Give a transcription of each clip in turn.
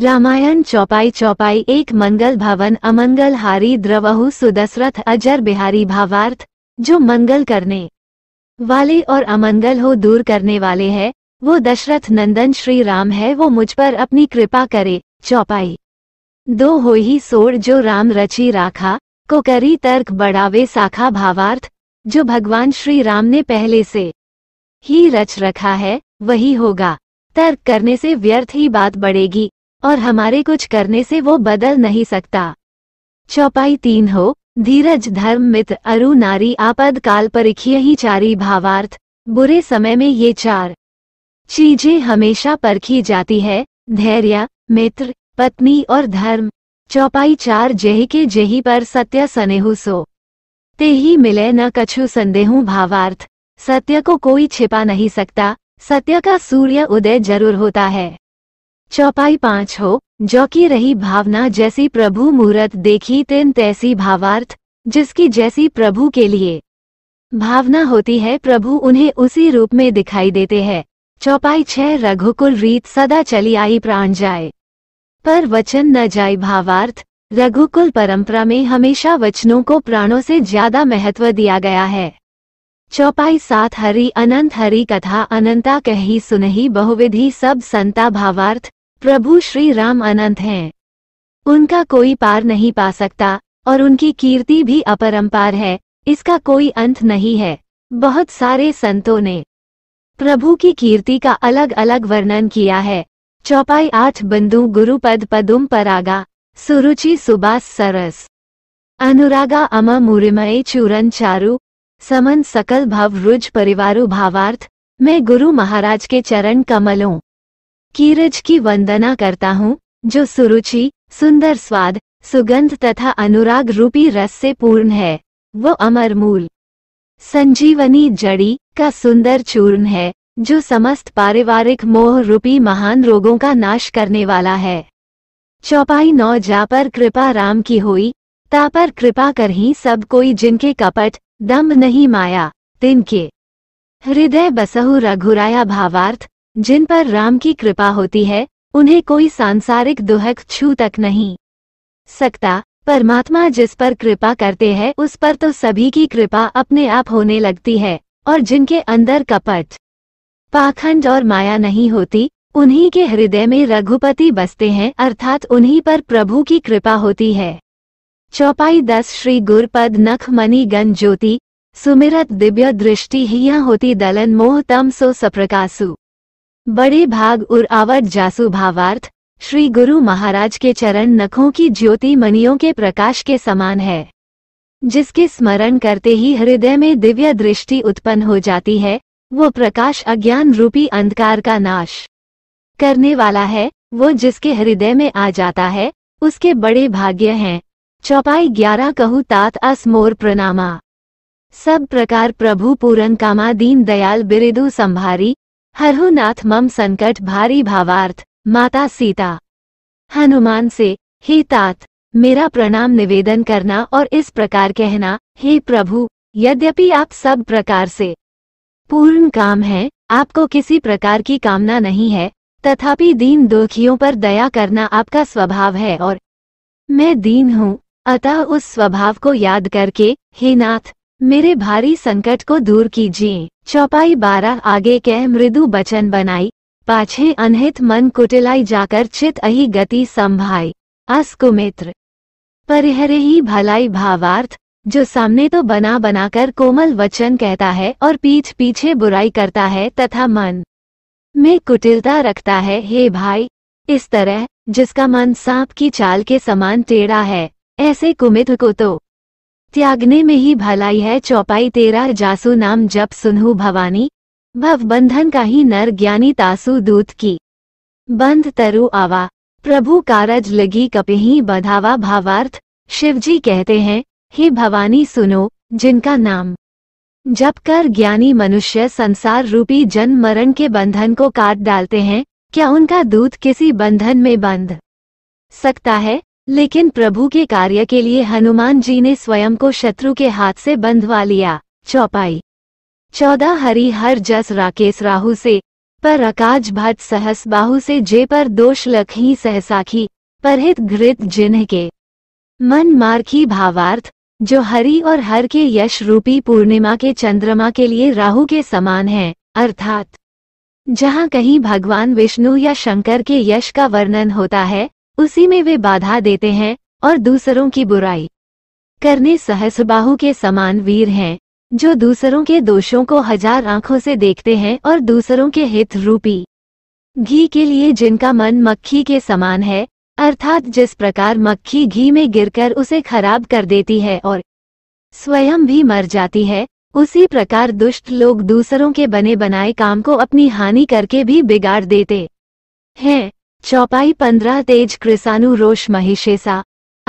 रामायण चौपाई चौपाई एक मंगल भवन अमंगल हारी द्रवहु सुदशरथ अजर बिहारी भावार्थ जो मंगल करने वाले और अमंगल हो दूर करने वाले है वो दशरथ नंदन श्री राम है वो मुझ पर अपनी कृपा करे चौपाई दो हो ही सोड़ जो राम रची राखा को करी तर्क बढ़ावे साखा भावार्थ जो भगवान श्री राम ने पहले से ही रच रखा है वही होगा तर्क करने से व्यर्थ ही बात बढ़ेगी और हमारे कुछ करने से वो बदल नहीं सकता चौपाई तीन हो धीरज धर्म मित्र अरु नारी आपद काल परिखी ही चारी भावार्थ बुरे समय में ये चार चीजें हमेशा परखी जाती है धैर्य मित्र पत्नी और धर्म चौपाई चार जेही के जेही पर सत्य सनेहु सो ते ही मिले न कछु संदेहु भावार्थ सत्य को कोई छिपा नहीं सकता सत्य का सूर्य उदय जरूर होता है चौपाई पांच हो जो की रही भावना जैसी प्रभु मुहूर्त देखी तिन तैसी भावार्थ जिसकी जैसी प्रभु के लिए भावना होती है प्रभु उन्हें उसी रूप में दिखाई देते हैं चौपाई छह रघुकुल रीत सदा चली आई प्राण जाए पर वचन न जाए भावार्थ रघुकुल परंपरा में हमेशा वचनों को प्राणों से ज्यादा महत्व दिया गया है चौपाई सात हरि अनंत हरि कथा अनंता कही सुनही बहुविधि सब संता भावार्थ प्रभु श्री राम अनंत हैं उनका कोई पार नहीं पा सकता और उनकी कीर्ति भी अपरंपार है इसका कोई अंत नहीं है बहुत सारे संतों ने प्रभु की कीर्ति का अलग अलग वर्णन किया है चौपाई आठ बंधु गुरुपद पदुम परागा सुरुचि सुबास सरस अनुरागा अम मुरिमय चूरन चारु समन सकल भव रुज परिवारु भावार्थ मैं गुरु महाराज के चरण कमलों कीरज की वंदना करता हूँ जो सुरुचि सुंदर स्वाद सुगंध तथा अनुराग रूपी रस से पूर्ण है वो अमर मूल संजीवनी जड़ी का सुंदर चूर्ण है जो समस्त पारिवारिक मोह रूपी महान रोगों का नाश करने वाला है चौपाई नौ जा पर कृपा राम की हुई ता पर कृपा कर ही सब कोई जिनके कपट दम नहीं माया तिनके हृदय बसहु रघुराया भावार्थ जिन पर राम की कृपा होती है उन्हें कोई सांसारिक दुहक छू तक नहीं सकता परमात्मा जिस पर कृपा करते हैं उस पर तो सभी की कृपा अपने आप होने लगती है और जिनके अंदर कपट पाखंड और माया नहीं होती उन्हीं के हृदय में रघुपति बसते हैं अर्थात उन्हीं पर प्रभु की कृपा होती है चौपाई दस श्री गुरपद नख मणि गन ज्योति सुमिरत दिव्य दृष्टि हिया होती दलन मोह तम सो सप्रकासु बड़े भाग उर आवट जासु भावार्थ श्री गुरु महाराज के चरण नखों की ज्योति मनियों के प्रकाश के समान है जिसके स्मरण करते ही हृदय में दिव्य दृष्टि उत्पन्न हो जाती है वो प्रकाश अज्ञान रूपी अंधकार का नाश करने वाला है वो जिसके हृदय में आ जाता है उसके बड़े भाग्य हैं चौपाई ग्यारह कहू तात अस मोर प्रणामा सब प्रकार प्रभु पूरन कामा दीन दयाल बिरिदु संभारी हरहु नाथ मम संकट भारी भावार्थ माता सीता हनुमान से हे तात मेरा प्रणाम निवेदन करना और इस प्रकार कहना हे प्रभु यद्यपि आप सब प्रकार से पूर्ण काम हैं, आपको किसी प्रकार की कामना नहीं है तथापि दीन दुखियों पर दया करना आपका स्वभाव है और मैं दीन हूँ अतः उस स्वभाव को याद करके हे नाथ मेरे भारी संकट को दूर कीजिए चौपाई बारह आगे कह मृदु बचन बनाई पाछे अनहित मन कुटिलाई जाकर चित अही गति संभाई अस्कुमित्र परिहरे ही भलाई भावार्थ जो सामने तो बना बनाकर कोमल वचन कहता है और पीठ पीछे बुराई करता है तथा मन में कुटिलता रखता है हे भाई इस तरह जिसका मन सांप की चाल के समान टेढ़ा है ऐसे कुमित को तो त्यागने में ही भलाई है चौपाई तेरा जासु नाम जप सुनहु भवानी भव बंधन का ही नर ज्ञानी तासु दूत की बंध तरु आवा प्रभु कारज लगी कपिही बधावा भावार्थ शिवजी कहते हैं हे भवानी सुनो जिनका नाम जप कर ज्ञानी मनुष्य संसार रूपी जन्म मरण के बंधन को काट डालते हैं क्या उनका दूत किसी बंधन में बंध सकता है लेकिन प्रभु के कार्य के लिए हनुमान जी ने स्वयं को शत्रु के हाथ से बंधवा लिया चौपाई चौदह हरि हर जस राकेश राहु से पर अकाज भट सहस बाहु से जे पर दोष लखी सहसाखी परहित घृत जिन्ह के मन मार्खी भावार्थ जो हरि और हर के यश रूपी पूर्णिमा के चंद्रमा के लिए राहु के समान है अर्थात जहाँ कहीं भगवान विष्णु या शंकर के यश का वर्णन होता है उसी में वे बाधा देते हैं और दूसरों की बुराई करने बाहू के समान वीर हैं जो दूसरों के दोषों को हजार आंखों से देखते हैं और दूसरों के हित रूपी घी के लिए जिनका मन मक्खी के समान है अर्थात जिस प्रकार मक्खी घी में गिरकर उसे खराब कर देती है और स्वयं भी मर जाती है उसी प्रकार दुष्ट लोग दूसरों के बने बनाए काम को अपनी हानि करके भी बिगाड़ देते हैं चौपाई पंद्रह तेज कृषानु रोष महिषेसा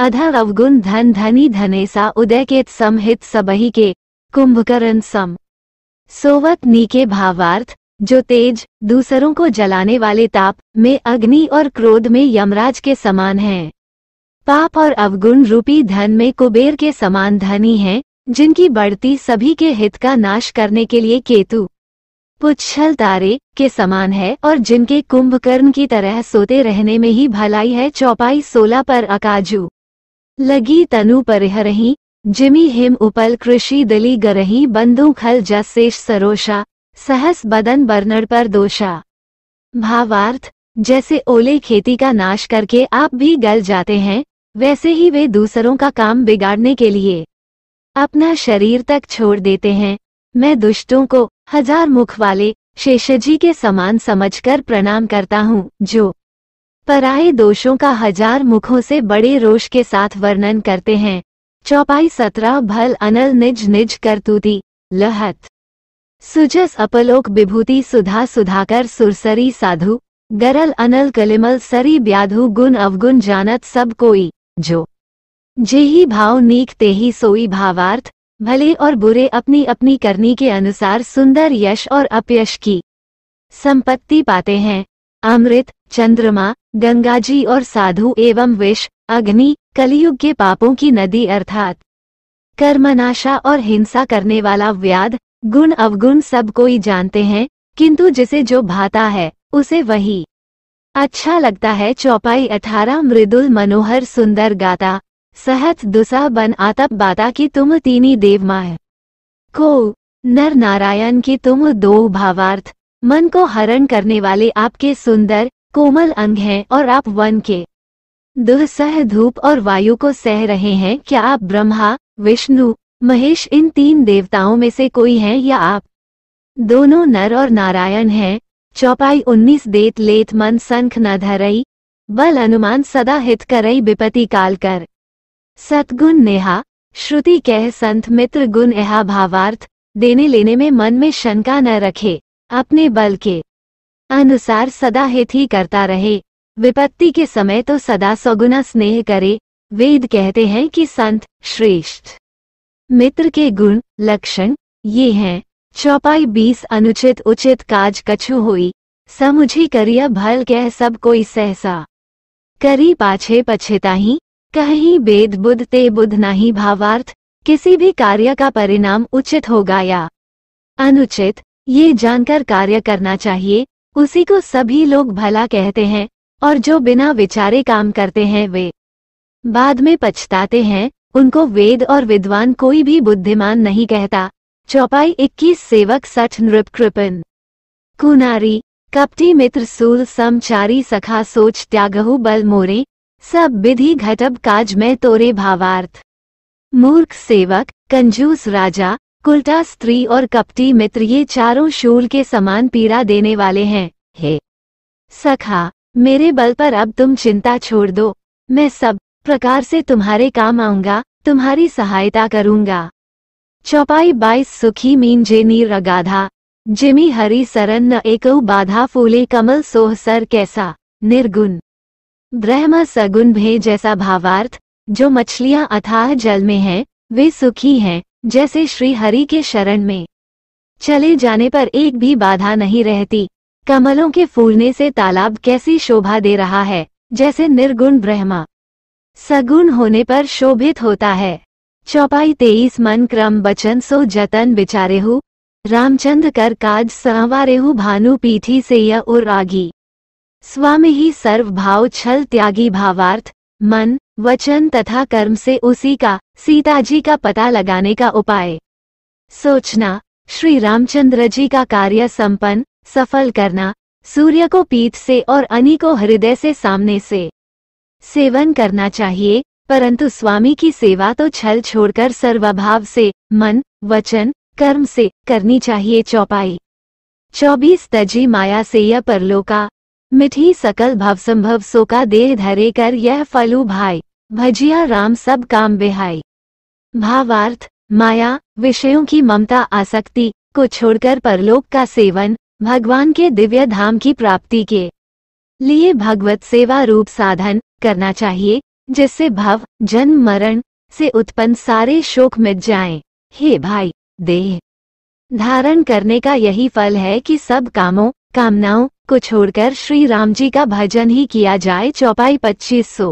अधा अवगुण धन धनी धनेसा उदय के समहित सबही के कुंभकरण सम सोवत नीके भावार्थ जो तेज दूसरों को जलाने वाले ताप में अग्नि और क्रोध में यमराज के समान हैं पाप और अवगुण रूपी धन में कुबेर के समान धनी हैं जिनकी बढ़ती सभी के हित का नाश करने के लिए केतु पुच्छल तारे के समान है और जिनके कुंभकर्ण की तरह सोते रहने में ही भलाई है चौपाई सोलह पर अकाजू लगी तनु रही जिमी हिम उपल कृषि दली गरही बंधु खल जसेश सरोषा सहस बदन बर्नड़ पर दोषा भावार्थ जैसे ओले खेती का नाश करके आप भी गल जाते हैं वैसे ही वे दूसरों का काम बिगाड़ने के लिए अपना शरीर तक छोड़ देते हैं मैं दुष्टों को हजार मुख वाले शेषजी के समान समझकर प्रणाम करता हूँ जो पराए दोषों का हजार मुखों से बड़े रोष के साथ वर्णन करते हैं चौपाई सत्रह भल अनल निज निज करतूती लहत सुजस अपलोक विभूति सुधा सुधाकर सुरसरी साधु गरल अनल कलिमल सरी ब्याधु गुण अवगुण जानत सब कोई जो जेही भाव नीक तेही सोई भावार्थ भले और बुरे अपनी अपनी करनी के अनुसार सुंदर यश और अपयश की संपत्ति पाते हैं अमृत चंद्रमा गंगा जी और साधु एवं विष अग्नि कलयुग के पापों की नदी अर्थात कर्मनाशा और हिंसा करने वाला व्याध गुण अवगुण सब कोई जानते हैं किंतु जिसे जो भाता है उसे वही अच्छा लगता है चौपाई अठारह मृदुल मनोहर सुंदर गाता सहत दुसह बन आतप बाता की तुम तीनी देवमाय को नर नारायण की तुम दो भावार्थ मन को हरण करने वाले आपके सुंदर कोमल अंग हैं और आप वन के दुसह धूप और वायु को सह रहे हैं क्या आप ब्रह्मा विष्णु महेश इन तीन देवताओं में से कोई हैं या आप दोनों नर और नारायण हैं चौपाई उन्नीस देत लेत मन संख न धरई बल अनुमान सदा हित करई विपति काल कर सतगुण नेहा श्रुति कह संत मित्र गुण एहा भावार्थ देने लेने में मन में शंका न रखे अपने बल के अनुसार सदा हित ही करता रहे विपत्ति के समय तो सदा सगुना स्नेह करे वेद कहते हैं कि संत श्रेष्ठ मित्र के गुण लक्षण ये हैं चौपाई बीस अनुचित उचित काज कछु हुई समुझी करिया भल कह सब कोई सहसा करी पाछे पछेता ही कहीं वेद बुद्ध ते बुद्ध नहीं भावार्थ किसी भी कार्य का परिणाम उचित होगा या अनुचित ये जानकर कार्य करना चाहिए उसी को सभी लोग भला कहते हैं और जो बिना विचारे काम करते हैं वे बाद में पछताते हैं उनको वेद और विद्वान कोई भी बुद्धिमान नहीं कहता चौपाई इक्कीस सेवक सठ नृप कृपिन कुनारी कपटी मित्र सूल समचारी सखा सोच त्यागहु बल मोरे सब विधि घटब काज में तोरे भावार्थ मूर्ख सेवक कंजूस राजा कुलटा स्त्री और कपटी मित्र ये चारों शूल के समान पीड़ा देने वाले हैं हे सखा मेरे बल पर अब तुम चिंता छोड़ दो मैं सब प्रकार से तुम्हारे काम आऊंगा तुम्हारी सहायता करूंगा चौपाई बाईस सुखी मीन जे नीर रगाधा जिमी हरी सरन न बाधा फूले कमल सोह सर कैसा निर्गुण ब्रह्म सगुन भे जैसा भावार्थ जो मछलियां अथाह जल में हैं, वे सुखी हैं जैसे श्री हरि के शरण में चले जाने पर एक भी बाधा नहीं रहती कमलों के फूलने से तालाब कैसी शोभा दे रहा है जैसे निर्गुण ब्रह्मा सगुण होने पर शोभित होता है चौपाई तेईस मन क्रम बचन सो जतन बिचारेहू रामचंद्र कर काज संवारेहु भानु पीठी से यह उर आगी स्वामी ही सर्व भाव छल त्यागी भावार्थ मन वचन तथा कर्म से उसी का सीता जी का पता लगाने का उपाय सोचना श्री रामचंद्र जी का कार्य संपन्न सफल करना सूर्य को पीठ से और अनि को हृदय से सामने से सेवन करना चाहिए परंतु स्वामी की सेवा तो छल छोड़कर सर्वभाव से मन वचन कर्म से करनी चाहिए चौपाई चौबीस तजी माया से यह परलोका मिठी सकल भव सो का देह धरे कर यह फलू भाई भजिया राम सब काम बिहाई भावार्थ माया विषयों की ममता आसक्ति को छोड़कर परलोक का सेवन भगवान के दिव्य धाम की प्राप्ति के लिए भगवत सेवा रूप साधन करना चाहिए जिससे भव जन्म मरण से उत्पन्न सारे शोक मिट जाएं। हे भाई देह धारण करने का यही फल है कि सब कामों कामनाओं को छोड़कर श्री राम जी का भजन ही किया जाए चौपाई पच्चीस सो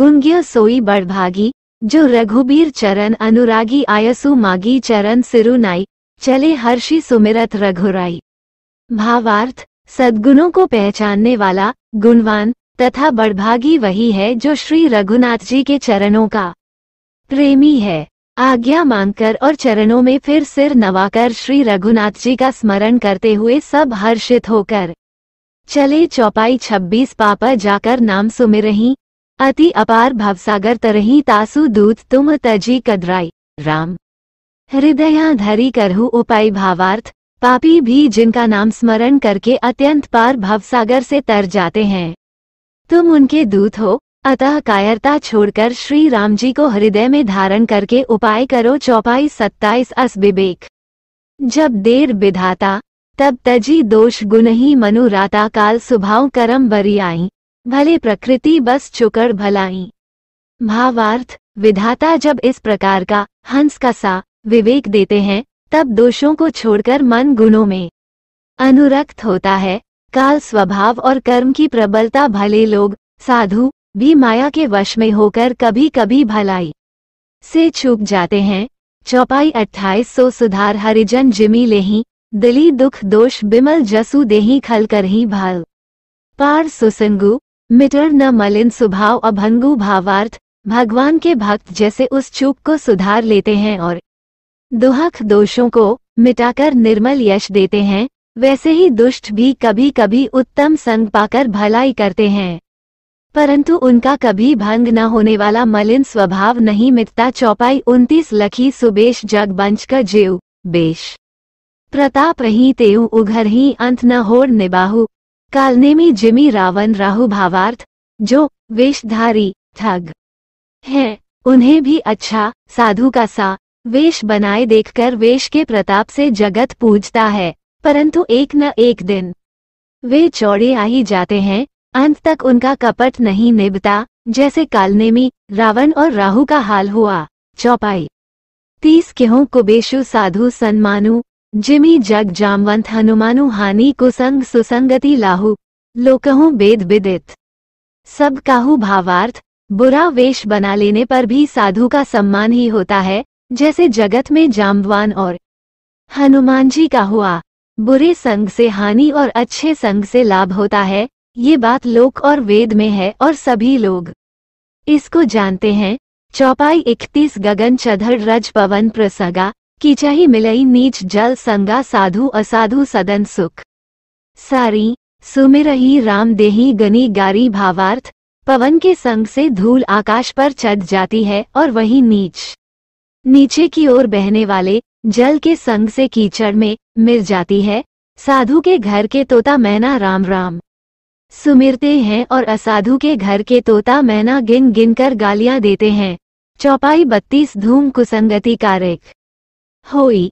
गुंग्य सोई बड़भागी जो रघुबीर चरण अनुरागी आयसु मागी चरण सिरुनाई चले हर्षी सुमिरत रघुराई भावार्थ सद्गुणों को पहचानने वाला गुणवान तथा बड़भागी वही है जो श्री रघुनाथ जी के चरणों का प्रेमी है आज्ञा मानकर और चरणों में फिर सिर नवाकर श्री रघुनाथ जी का स्मरण करते हुए सब हर्षित होकर चले चौपाई छब्बीस पापा जाकर नाम सुमिरही अति अपार भवसागर तरही तासु दूत तुम तजी कदराई राम हृदया धरी करहु उपाय भावार्थ पापी भी जिनका नाम स्मरण करके अत्यंत पार भवसागर से तर जाते हैं तुम उनके दूत हो अतः कायरता छोड़कर श्री राम जी को हृदय में धारण करके उपाय करो चौपाई सत्ताईस अस विवेक जब देर विधाता तब तजी दोष गुण ही मनु राता काल सुभाव करम बरी आई भले प्रकृति बस चुकर भलाई भावार्थ विधाता जब इस प्रकार का हंस का सा विवेक देते हैं तब दोषों को छोड़कर मन गुणों में अनुरक्त होता है काल स्वभाव और कर्म की प्रबलता भले लोग साधु भी माया के वश में होकर कभी कभी भलाई से छूक जाते हैं चौपाई अट्ठाईस सो सुधार हरिजन जिमी लेही दिली दुख दोष बिमल जसु देही खल कर ही भाल पार सुसंगु मिटर न मलिन सुभाव अभंगु भावार्थ भगवान के भक्त जैसे उस चूक को सुधार लेते हैं और दुहक दोषों को मिटाकर निर्मल यश देते हैं वैसे ही दुष्ट भी कभी कभी उत्तम संग पाकर भलाई करते हैं परंतु उनका कभी भंग न होने वाला मलिन स्वभाव नहीं मिटता चौपाई उन्तीस लखी सुबेश जग बंच का जेव बेश प्रताप रही तेउ उघर ही अंत न होड़ निबाहु कालने में जिमी रावण राहु भावार्थ जो वेशधारी ठग हैं उन्हें भी अच्छा साधु का सा वेश बनाए देखकर वेश के प्रताप से जगत पूजता है परंतु एक न एक दिन वे चौड़े आ ही जाते हैं अंत तक उनका कपट नहीं निभता जैसे कालनेमी रावण और राहु का हाल हुआ चौपाई तीस केहों कुबेशु साधु सन्मानु जिमी जग जामवंत हनुमानु हानि कुसंग सुसंगति लाहु लोकहु बेद विदित सब काहु भावार्थ बुरा वेश बना लेने पर भी साधु का सम्मान ही होता है जैसे जगत में जामवान और हनुमान जी का हुआ बुरे संग से हानि और अच्छे संग से लाभ होता है ये बात लोक और वेद में है और सभी लोग इसको जानते हैं चौपाई इकतीस गगन चधर रज पवन प्रसगा कीचही मिलई नीच जल संगा साधु असाधु सदन सुख सारी सुमिरही राम देही गनी गारी भावार्थ पवन के संग से धूल आकाश पर चढ़ जाती है और वही नीच नीचे की ओर बहने वाले जल के संग से कीचड़ में मिल जाती है साधु के घर के तोता मैना राम राम सुमिरते हैं और असाधु के घर के तोता मैना गिन गिन कर गालियां देते हैं चौपाई बत्तीस धूम कुसंगति कारक होई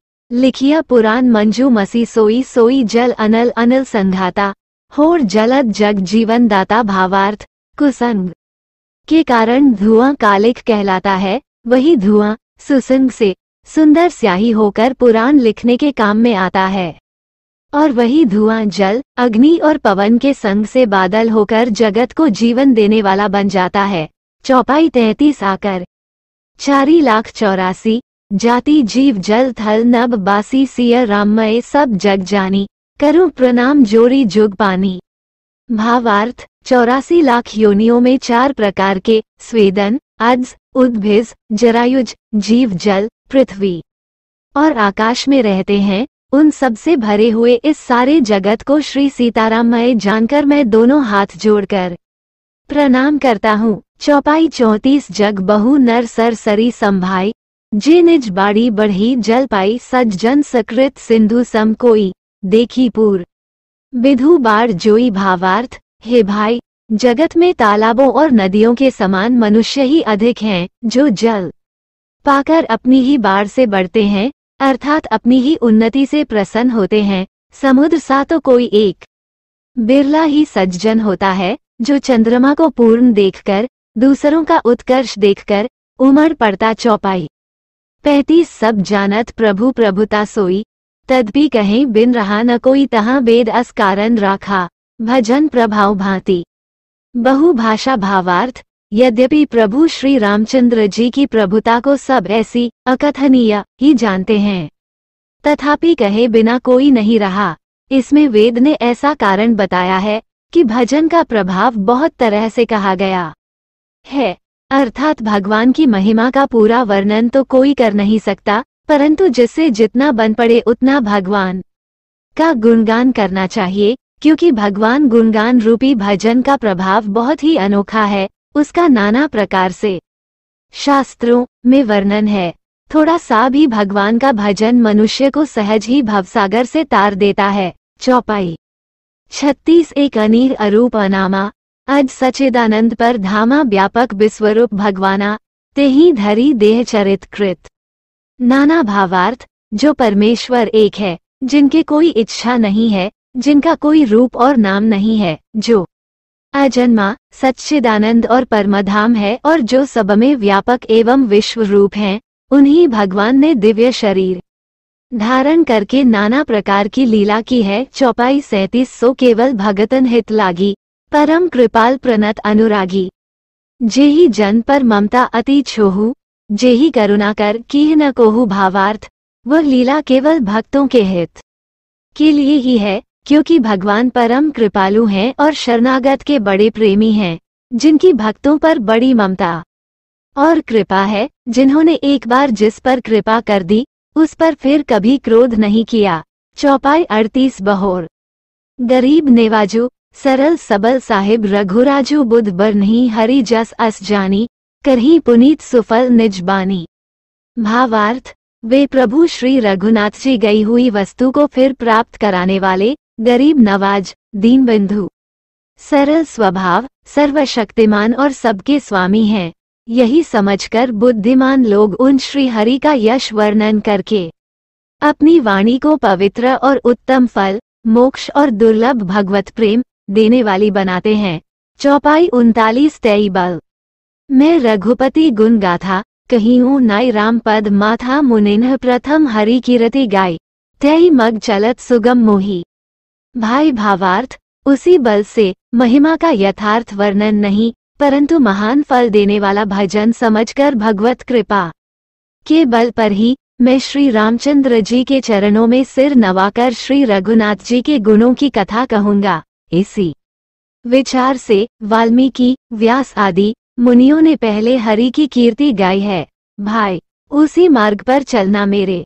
लिखिया पुराण मंजू मसी सोई सोई जल अनल अनल संघाता होर जलद जग जीवन दाता भावार्थ कुसंग के कारण धुआं कालिक कहलाता है वही धुआं सुसंग से सुंदर स्याही होकर पुराण लिखने के काम में आता है और वही धुआं जल अग्नि और पवन के संग से बादल होकर जगत को जीवन देने वाला बन जाता है चौपाई तैतीस आकर चारी लाख चौरासी जाति जीव जल थल नब बासी सियर राममय सब जग जानी करु प्रणाम जोरी जुग पानी भावार्थ चौरासी लाख योनियों में चार प्रकार के स्वेदन अज उद्भिज जरायुज जीव जल पृथ्वी और आकाश में रहते हैं उन सब से भरे हुए इस सारे जगत को श्री सीताराम मय जानकर मैं दोनों हाथ जोड़कर प्रणाम करता हूँ चौपाई चौतीस जग बहु नर सर सरी संभाई जे निज बाड़ी बढ़ी जल पाई सज्जन सकृत सिंधु सम कोई देखी पूर विधु बार जोई भावार्थ हे भाई जगत में तालाबों और नदियों के समान मनुष्य ही अधिक हैं जो जल पाकर अपनी ही बाढ़ से बढ़ते हैं अर्थात अपनी ही उन्नति से प्रसन्न होते हैं समुद्र सा तो कोई एक बिरला ही सज्जन होता है जो चंद्रमा को पूर्ण देखकर दूसरों का उत्कर्ष देखकर उमड़ पड़ता चौपाई पैतीस सब जानत प्रभु प्रभुता सोई तद भी कहें बिन रहा न कोई तहा वेद अस कारण राखा भजन प्रभाव भांति बहुभाषा भावार्थ यद्यपि प्रभु श्री रामचंद्र जी की प्रभुता को सब ऐसी अकथनीय ही जानते हैं तथापि कहे बिना कोई नहीं रहा इसमें वेद ने ऐसा कारण बताया है कि भजन का प्रभाव बहुत तरह से कहा गया है अर्थात भगवान की महिमा का पूरा वर्णन तो कोई कर नहीं सकता परंतु जिससे जितना बन पड़े उतना भगवान का गुणगान करना चाहिए क्योंकि भगवान गुणगान रूपी भजन का प्रभाव बहुत ही अनोखा है उसका नाना प्रकार से शास्त्रों में वर्णन है थोड़ा सा भी भगवान का भजन मनुष्य को सहज ही भवसागर से तार देता है चौपाई छत्तीस एक अनीर अरूप अनामा अज सचिदानंद पर धामा व्यापक विस्वरूप भगवाना ते ही धरी देह चरित कृत नाना भावार्थ जो परमेश्वर एक है जिनके कोई इच्छा नहीं है जिनका कोई रूप और नाम नहीं है जो अजन्मा सच्चिदानंद और परमधाम है और जो सब में व्यापक एवं विश्व रूप है उन्हीं भगवान ने दिव्य शरीर धारण करके नाना प्रकार की लीला की है चौपाई सैतीस सौ केवल भगतन हित लागी परम कृपाल प्रणत अनुरागी जेही जन पर ममता अति छोहु जेही करुणा कर कीह न कोहु भावार्थ वह लीला केवल भक्तों के हित के लिए ही है क्योंकि भगवान परम कृपालु हैं और शरणागत के बड़े प्रेमी हैं जिनकी भक्तों पर बड़ी ममता और कृपा है जिन्होंने एक बार जिस पर कृपा कर दी उस पर फिर कभी क्रोध नहीं किया चौपाई अड़तीस बहोर गरीब नेवाजू सरल सबल साहिब रघुराजू बुध नहीं हरी जस अस जानी करही पुनीत सुफल निज बानी भावार्थ वे प्रभु श्री रघुनाथ जी गई हुई वस्तु को फिर प्राप्त कराने वाले गरीब नवाज दीन बंधु सरल स्वभाव सर्वशक्तिमान और सबके स्वामी हैं यही समझकर बुद्धिमान लोग उन श्री हरि का यश वर्णन करके अपनी वाणी को पवित्र और उत्तम फल मोक्ष और दुर्लभ भगवत प्रेम देने वाली बनाते हैं चौपाई उनतालीस तेई बल मैं रघुपति गुण गाथा कही हूँ नाई राम पद माथा मुनिन्ह प्रथम हरि कीरति गाय तेई मग चलत सुगम मोही भाई भावार्थ उसी बल से महिमा का यथार्थ वर्णन नहीं परंतु महान फल देने वाला भजन समझकर भगवत कृपा के बल पर ही मैं श्री रामचंद्र जी के चरणों में सिर नवाकर श्री रघुनाथ जी के गुणों की कथा कहूंगा इसी विचार से वाल्मीकि व्यास आदि मुनियों ने पहले हरि की कीर्ति गाई है भाई उसी मार्ग पर चलना मेरे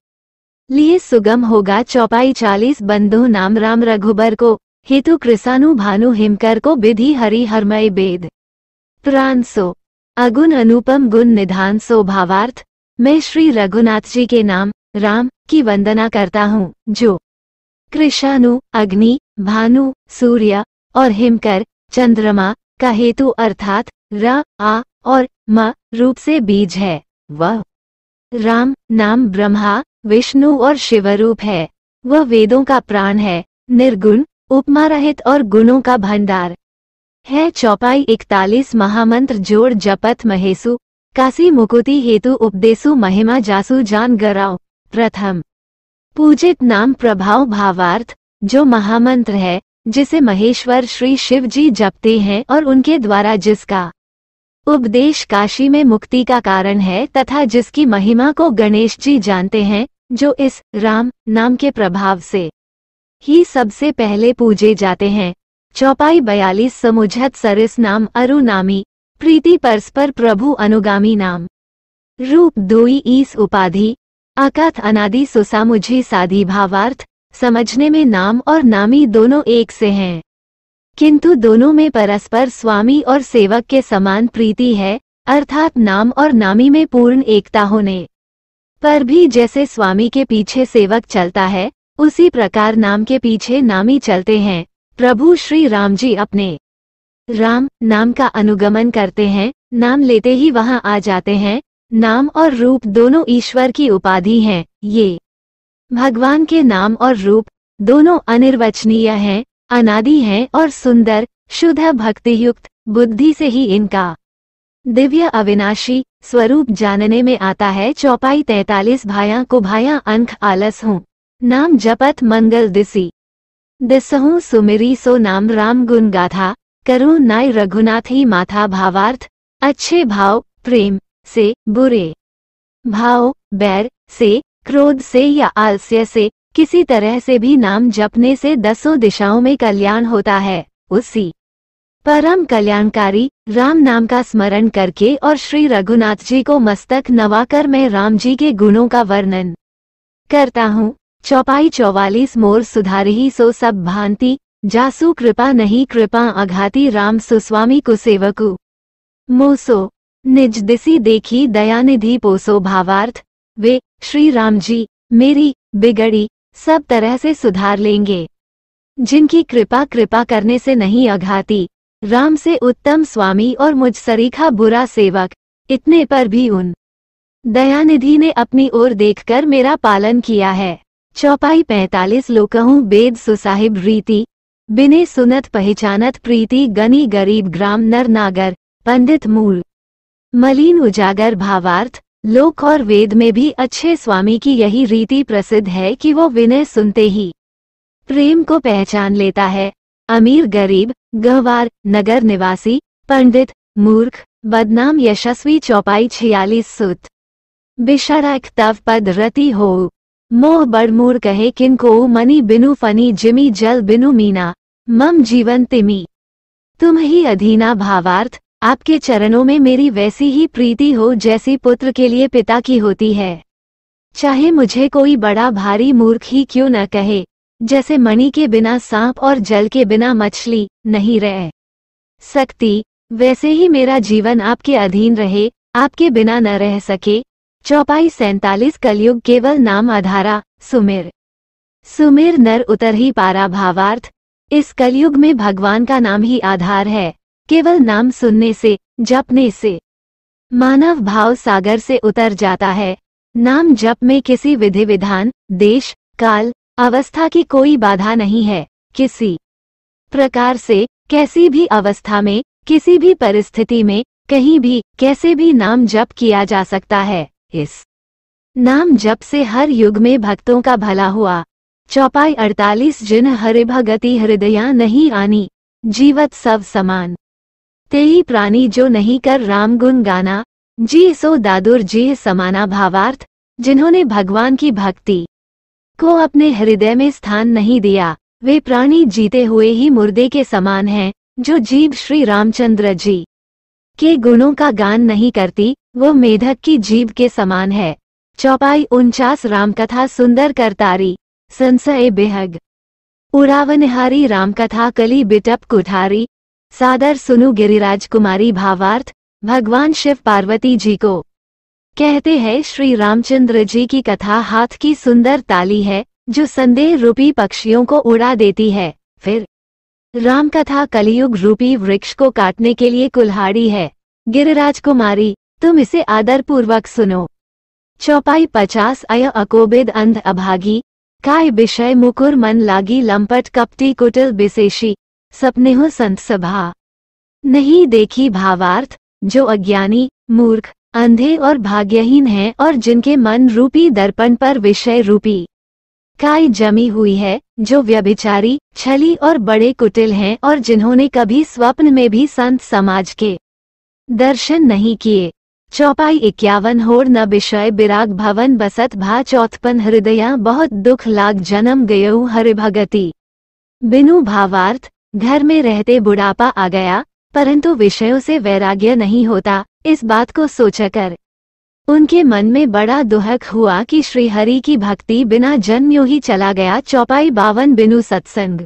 लिए सुगम होगा चौपाई चालीस बंधु नाम राम रघुबर को हेतु कृषानु भानु हिमकर को विधि हरि हरमय बेद प्राण सो अगुन अनुपम गुण निधान सो भावार्थ मैं श्री रघुनाथ जी के नाम राम की वंदना करता हूँ जो कृषानु अग्नि भानु सूर्य और हिमकर चंद्रमा का हेतु अर्थात र आ और म रूप से बीज है वह राम नाम ब्रह्मा विष्णु और शिवरूप है वह वेदों का प्राण है निर्गुण उपमा रहित और गुणों का भंडार है चौपाई इकतालीस महामंत्र जोड़ जपत महेशु काशी मुकुति हेतु उपदेशु महिमा जासु जान गराव प्रथम पूजित नाम प्रभाव भावार्थ जो महामंत्र है जिसे महेश्वर श्री शिव जी जपते हैं और उनके द्वारा जिसका उपदेश काशी में मुक्ति का कारण है तथा जिसकी महिमा को गणेश जी जानते हैं जो इस राम नाम के प्रभाव से ही सबसे पहले पूजे जाते हैं चौपाई बयालीस समुझत सरिस नाम अरु नामी प्रीति परस्पर प्रभु अनुगामी नाम रूप दोई ईस उपाधि अकथ अनादि सुसामुझी साधी भावार्थ समझने में नाम और नामी दोनों एक से हैं किंतु दोनों में परस्पर स्वामी और सेवक के समान प्रीति है अर्थात नाम और नामी में पूर्ण एकता होने पर भी जैसे स्वामी के पीछे सेवक चलता है उसी प्रकार नाम के पीछे नामी चलते हैं प्रभु श्री राम जी अपने राम नाम का अनुगमन करते हैं नाम लेते ही वहां आ जाते हैं नाम और रूप दोनों ईश्वर की उपाधि हैं ये भगवान के नाम और रूप दोनों अनिर्वचनीय हैं अनादि हैं और सुंदर शुद्ध भक्तियुक्त बुद्धि से ही इनका दिव्य अविनाशी स्वरूप जानने में आता है चौपाई तैतालीस भाया को भाया अंख आलस हूँ नाम जपत मंगल दिसी दिसहू सुमिरी सो नाम राम गुण गाथा करु नाय रघुनाथ ही माथा भावार्थ अच्छे भाव प्रेम से बुरे भाव बैर से क्रोध से या आलस्य से किसी तरह से भी नाम जपने से दसों दिशाओं में कल्याण होता है उसी परम कल्याणकारी राम नाम का स्मरण करके और श्री रघुनाथ जी को मस्तक नवाकर मैं राम जी के गुणों का वर्णन करता हूँ चौपाई चौवालीस मोर सुधारही सो सब भांति जासु कृपा नहीं कृपा अघाती राम सुस्वामी कुसेवकु मोसो निज दिसी देखी दयानिधि पोसो भावार्थ वे श्री राम जी मेरी बिगड़ी सब तरह से सुधार लेंगे जिनकी कृपा कृपा करने से नहीं अघाती राम से उत्तम स्वामी और मुझ सरीखा बुरा सेवक इतने पर भी उन दयानिधि ने अपनी ओर देखकर मेरा पालन किया है चौपाई पैतालीस लोकहू बेद सुसाहिब रीति बिने सुनत पहचानत प्रीति गनी गरीब ग्राम नर नागर पंडित मूल मलिन उजागर भावार्थ लोक और वेद में भी अच्छे स्वामी की यही रीति प्रसिद्ध है कि वो विनय सुनते ही प्रेम को पहचान लेता है अमीर गरीब गहवार नगर निवासी पंडित मूर्ख बदनाम यशस्वी चौपाई छियालीस सुत बिशरक तव पद रति हो मोह बड़मूर कहे किन को मनी बिनु फनी जिमी जल बिनु मीना मम जीवन तिमी तुम ही अधीना भावार्थ आपके चरणों में मेरी वैसी ही प्रीति हो जैसी पुत्र के लिए पिता की होती है चाहे मुझे कोई बड़ा भारी मूर्ख ही क्यों न कहे जैसे मणि के बिना सांप और जल के बिना मछली नहीं रह सकती वैसे ही मेरा जीवन आपके अधीन रहे आपके बिना न रह सके चौपाई सैतालीस कलयुग केवल नाम आधारा सुमिर सुमिर नर उतर ही पारा भावार्थ इस कलयुग में भगवान का नाम ही आधार है केवल नाम सुनने से जपने से मानव भाव सागर से उतर जाता है नाम जप में किसी विधि विधान देश काल अवस्था की कोई बाधा नहीं है किसी प्रकार से कैसी भी अवस्था में किसी भी परिस्थिति में कहीं भी कैसे भी नाम जप किया जा सकता है इस नाम जप से हर युग में भक्तों का भला हुआ चौपाई अड़तालीस जिन हरिभगति हृदया नहीं आनी जीवत सब समान ते ही प्राणी जो नहीं कर राम गुण गाना जी सो दादुर जी समाना भावार्थ जिन्होंने भगवान की भक्ति को अपने हृदय में स्थान नहीं दिया वे प्राणी जीते हुए ही मुर्दे के समान हैं जो जीव श्री रामचंद्र जी के गुणों का गान नहीं करती वो मेधक की जीव के समान है चौपाई उनचास रामकथा सुंदर करतारी संसय बेहग उरावनहारी रामकथा कली बिटप कुठारी सादर सुनु गिरिराज कुमारी भावार्थ भगवान शिव पार्वती जी को कहते हैं श्री रामचंद्र जी की कथा हाथ की सुंदर ताली है जो संदेह रूपी पक्षियों को उड़ा देती है फिर राम कथा कलयुग रूपी वृक्ष को काटने के लिए कुल्हाड़ी है गिरिराज कुमारी तुम इसे आदर पूर्वक सुनो चौपाई पचास अय अकोबेद अंध अभागी काय विषय मुकुर मन लागी लंपट कपटी कुटिल विशेषी सपने हो संत सभा नहीं देखी भावार्थ जो अज्ञानी मूर्ख अंधे और भाग्यहीन हैं और जिनके मन रूपी दर्पण पर विषय रूपी काई जमी हुई है जो व्यभिचारी छली और बड़े कुटिल हैं और जिन्होंने कभी स्वप्न में भी संत समाज के दर्शन नहीं किए चौपाई इक्यावन होड़ न विषय बिराग भवन बसत भा चौथपन हृदया बहुत दुख लाग जन्म गयऊ हरिभगति बिनु भावार्थ घर में रहते बुढ़ापा आ गया परंतु विषयों से वैराग्य नहीं होता इस बात को सोचकर उनके मन में बड़ा दुहक हुआ कि श्रीहरि की भक्ति बिना जन्म ही चला गया चौपाई बावन बिनु सत्संग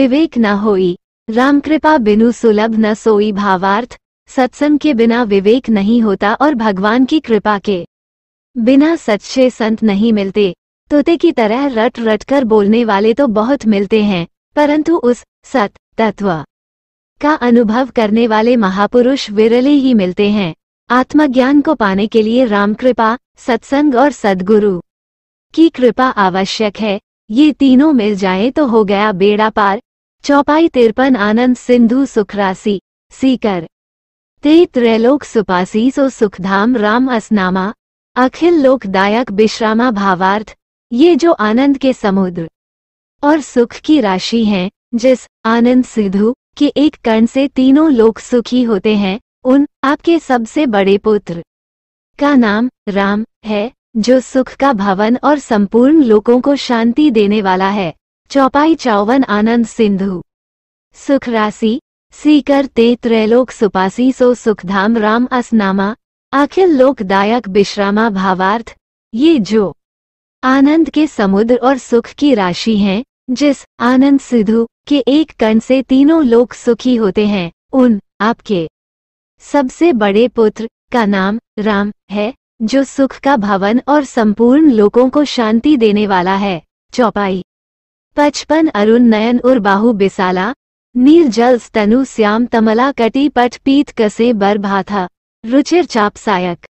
विवेक न होई रामकृपा बिनु सुलभ न सोई भावार्थ सत्संग के बिना विवेक नहीं होता और भगवान की कृपा के बिना सच्चे संत नहीं मिलते तोते की तरह रट रट कर बोलने वाले तो बहुत मिलते हैं परंतु उस सत तत्व का अनुभव करने वाले महापुरुष विरले ही मिलते हैं आत्मज्ञान को पाने के लिए रामकृपा सत्संग और सदगुरु की कृपा आवश्यक है ये तीनों मिल जाए तो हो गया बेड़ा पार चौपाई तिरपन आनंद सिंधु सुखरासी सीकर ते त्रैलोक सुपासी सो सुखधाम राम असनामा अखिल लोकदायक विश्रामा भावार्थ ये जो आनंद के समुद्र और सुख की राशि हैं जिस आनंद सिद्धू के एक कर्ण से तीनों लोग सुखी होते हैं उन आपके सबसे बड़े पुत्र का नाम राम है जो सुख का भवन और संपूर्ण लोगों को शांति देने वाला है चौपाई चौवन आनंद सिंधु सुख राशि सीकर ते त्रैलोक सुपासी सो सुखधाम राम असनामा अखिल लोकदायक विश्रामा भावार्थ ये जो आनंद के समुद्र और सुख की राशि हैं जिस आनंद सिद्धू कि एक कण से तीनों लोग सुखी होते हैं उन आपके सबसे बड़े पुत्र का नाम राम है जो सुख का भवन और संपूर्ण लोगों को शांति देने वाला है चौपाई पचपन अरुण नयन उर बाहु बिसाला नीर जल स्तनु श्याम तमला कटी पट पीत कसे बर भाथा रुचिर चाप सायक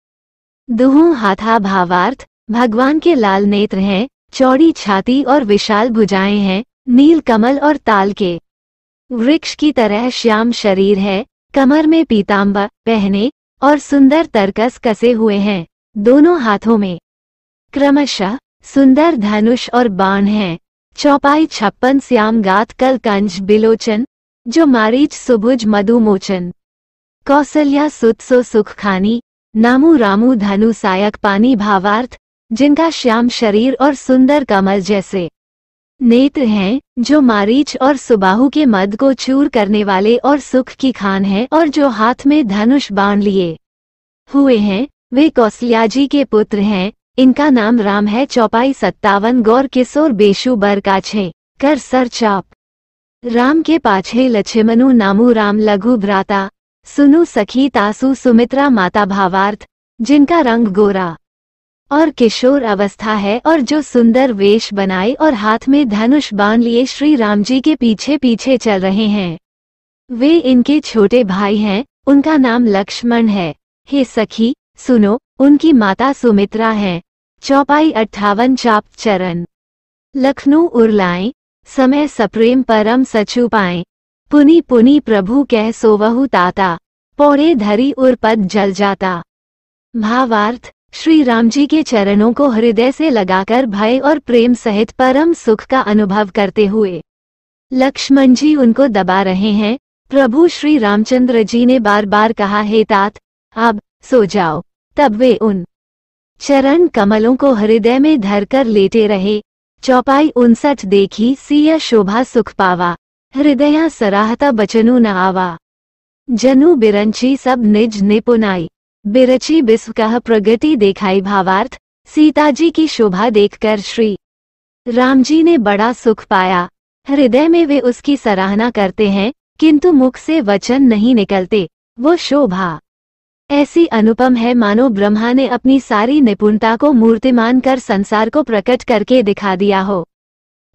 दुहू हाथा भावार्थ भगवान के लाल नेत्र हैं चौड़ी छाती और विशाल भुजाएं हैं नील कमल और ताल के वृक्ष की तरह श्याम शरीर है कमर में पीताम्बा पहने और सुंदर तरकस कसे हुए हैं दोनों हाथों में क्रमशः सुंदर धनुष और बाण है चौपाई छप्पन श्याम गात कल कंज बिलोचन जो मारीच सुभुज मधुमोचन कौसल्या सुत्सो सुख खानी नामू रामू धनु सायक पानी भावार्थ जिनका श्याम शरीर और सुंदर कमल जैसे नेत्र हैं जो मारीच और सुबाहु के मद को चूर करने वाले और सुख की खान है और जो हाथ में धनुष बाण लिए हुए हैं वे कौसल्याजी के पुत्र हैं इनका नाम राम है चौपाई सत्तावन गौर किशोर बेशु बर काछे कर सर चाप राम के पाछे लक्ष्मनु नामू राम लघु भ्राता सुनु सखी तासु सुमित्रा माता भावार्थ जिनका रंग गोरा और किशोर अवस्था है और जो सुंदर वेश बनाए और हाथ में धनुष बांध लिए श्री राम जी के पीछे पीछे चल रहे हैं वे इनके छोटे भाई हैं उनका नाम लक्ष्मण है हे सखी सुनो उनकी माता सुमित्रा है चौपाई अट्ठावन चाप चरण लखनऊ उर्लाए समय सप्रेम परम सचु पाए पुनि पुनि प्रभु कह सोवहु ताता पौड़े धरी उर पद जल जाता भावार्थ श्री राम जी के चरणों को हृदय से लगाकर भय और प्रेम सहित परम सुख का अनुभव करते हुए लक्ष्मण जी उनको दबा रहे हैं प्रभु श्री रामचंद्र जी ने बार बार कहा हे तात अब सो जाओ तब वे उन चरण कमलों को हृदय में धरकर लेटे रहे चौपाई उनसठ देखी सिया शोभा सुख पावा हृदया सराहता बचनु न आवा जनु बिरंची सब निज निपुनाई बिरची बिस्व कह प्रगति देखाई भावार्थ सीताजी की शोभा देखकर श्री राम जी ने बड़ा सुख पाया हृदय में वे उसकी सराहना करते हैं किंतु मुख से वचन नहीं निकलते वो शोभा ऐसी अनुपम है मानो ब्रह्मा ने अपनी सारी निपुणता को मूर्तिमान कर संसार को प्रकट करके दिखा दिया हो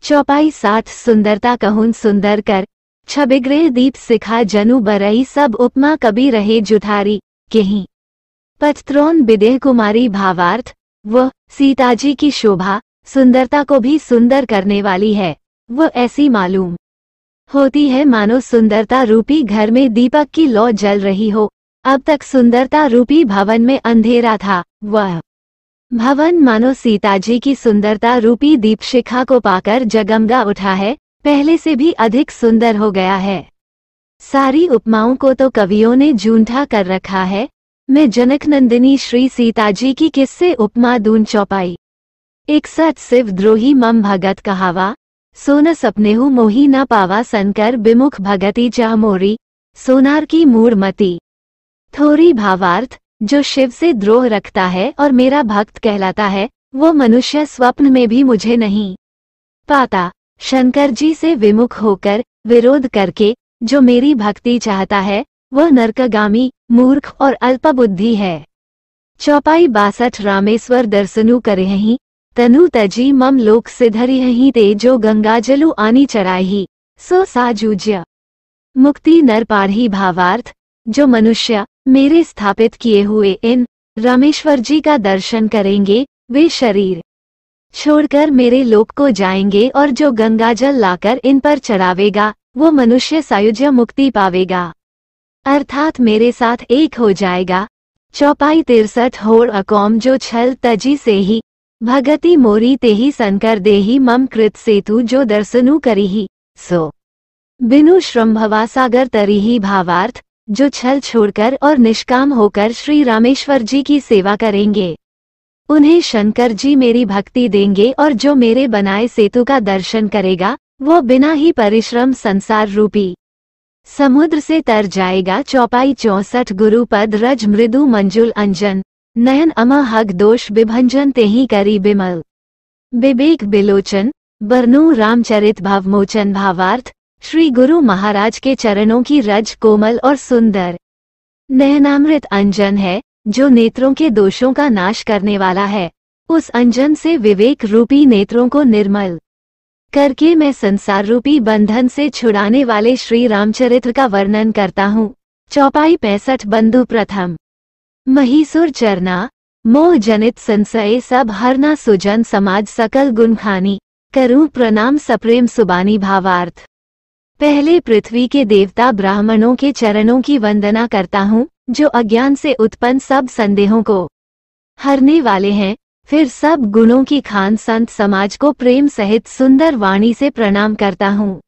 चौपाई साथ सुंदरता कहून सुंदर कर छबिग्रह दीप सिखा जनु बरई सब उपमा कभी रहे जुठारी कहीं पथत्रोन विदेह कुमारी भावार्थ व सीताजी की शोभा सुंदरता को भी सुंदर करने वाली है वह ऐसी मालूम होती है मानो सुंदरता रूपी घर में दीपक की लौ जल रही हो अब तक सुंदरता रूपी भवन में अंधेरा था वह भवन मानो सीताजी की सुंदरता रूपी दीपशिखा को पाकर जगमगा उठा है पहले से भी अधिक सुंदर हो गया है सारी उपमाओं को तो कवियों ने झूठा कर रखा है मैं जनक नंदिनी श्री सीताजी की किससे उपमा दून चौपाई एक सच सिव द्रोही मम भगत कहावा सोन सपनेहु मोही न पावा सनकर विमुख भगति चाह मोरी सोनार की मती थोरी भावार्थ जो शिव से द्रोह रखता है और मेरा भक्त कहलाता है वो मनुष्य स्वप्न में भी मुझे नहीं पाता शंकर जी से विमुख होकर विरोध करके जो मेरी भक्ति चाहता है वह नरकगामी मूर्ख और अल्पबुद्धि है चौपाई बासठ रामेश्वर दर्शनु करहि तनु तजी मम लोक सिधरिहि ते जो गंगाजलु आनी चढ़ाही सो साजूज्य मुक्ति नर पाढ़ी भावार्थ जो मनुष्य मेरे स्थापित किए हुए इन रामेश्वर जी का दर्शन करेंगे वे शरीर छोड़कर मेरे लोक को जाएंगे और जो गंगाजल लाकर इन पर चढ़ावेगा वो मनुष्य सायुज्य मुक्ति पावेगा अर्थात मेरे साथ एक हो जाएगा चौपाई तिरसठ होड़ अकोम जो छल तजी से ही भगति मोरी ते ही संकर देही मम कृत सेतु जो दर्शनु करी ही सो बिनु श्रम्भवा सागर तरीही भावार्थ जो छल छोड़कर और निष्काम होकर श्री रामेश्वर जी की सेवा करेंगे उन्हें शंकर जी मेरी भक्ति देंगे और जो मेरे बनाए सेतु का दर्शन करेगा वो बिना ही परिश्रम संसार रूपी समुद्र से तर जाएगा चौपाई चौसठ गुरुपद रज मृदु मंजुल अंजन नयन अमा हक दोष बिभंजन तेहि करी बिमल विवेक बिलोचन बरनू रामचरित भावमोचन भावार्थ श्री गुरु महाराज के चरणों की रज कोमल और सुंदर नयनामृत अंजन है जो नेत्रों के दोषों का नाश करने वाला है उस अंजन से विवेक रूपी नेत्रों को निर्मल करके मैं संसार रूपी बंधन से छुड़ाने वाले श्री रामचरित्र का वर्णन करता हूँ चौपाई पैंसठ बंधु प्रथम महीसुर चरना मोह जनित संसय सब हरना सुजन समाज सकल गुणखानी करु प्रणाम सप्रेम सुबानी भावार्थ पहले पृथ्वी के देवता ब्राह्मणों के चरणों की वंदना करता हूँ जो अज्ञान से उत्पन्न सब संदेहों को हरने वाले हैं फिर सब गुणों की खान संत समाज को प्रेम सहित सुंदर वाणी से प्रणाम करता हूँ